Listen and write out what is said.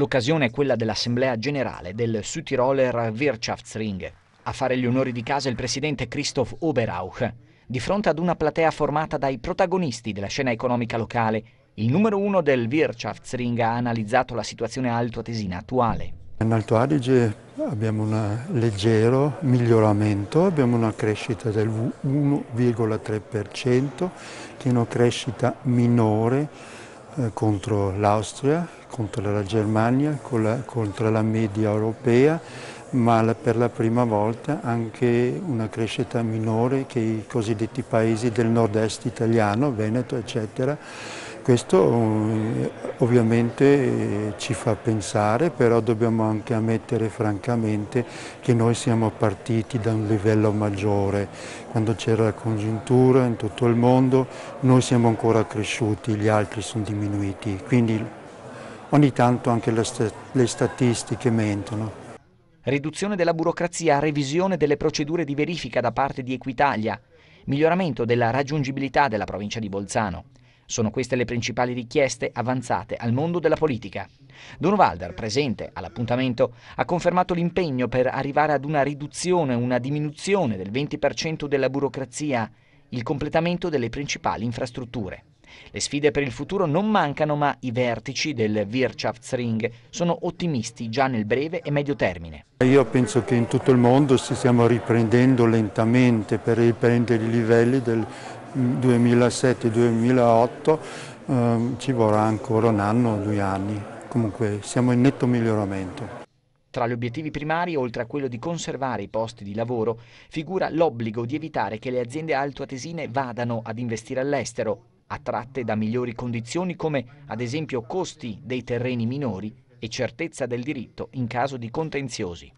L'occasione è quella dell'Assemblea Generale del Südtiroler Wirtschaftsring. A fare gli onori di casa il presidente Christoph Oberauch. Di fronte ad una platea formata dai protagonisti della scena economica locale, il numero uno del Wirtschaftsring ha analizzato la situazione altoatesina attuale. In Alto Adige abbiamo un leggero miglioramento, abbiamo una crescita del 1,3%, che è una crescita minore eh, contro l'Austria, contro la Germania, la, contro la media europea, ma la, per la prima volta anche una crescita minore che i cosiddetti paesi del nord-est italiano, Veneto eccetera. Questo eh, ovviamente eh, ci fa pensare, però dobbiamo anche ammettere francamente che noi siamo partiti da un livello maggiore. Quando c'era la congiuntura in tutto il mondo noi siamo ancora cresciuti, gli altri sono diminuiti. Quindi ogni tanto anche le, st le statistiche mentono. Riduzione della burocrazia, revisione delle procedure di verifica da parte di Equitalia, miglioramento della raggiungibilità della provincia di Bolzano. Sono queste le principali richieste avanzate al mondo della politica. Don Walder, presente all'appuntamento, ha confermato l'impegno per arrivare ad una riduzione, una diminuzione del 20% della burocrazia, il completamento delle principali infrastrutture. Le sfide per il futuro non mancano, ma i vertici del Wirtschaftsring sono ottimisti già nel breve e medio termine. Io penso che in tutto il mondo si stiamo riprendendo lentamente per riprendere i livelli del 2007-2008, mm, ehm, ci vorrà ancora un anno o due anni, comunque siamo in netto miglioramento. Tra gli obiettivi primari, oltre a quello di conservare i posti di lavoro, figura l'obbligo di evitare che le aziende altoatesine vadano ad investire all'estero, attratte da migliori condizioni come ad esempio costi dei terreni minori e certezza del diritto in caso di contenziosi.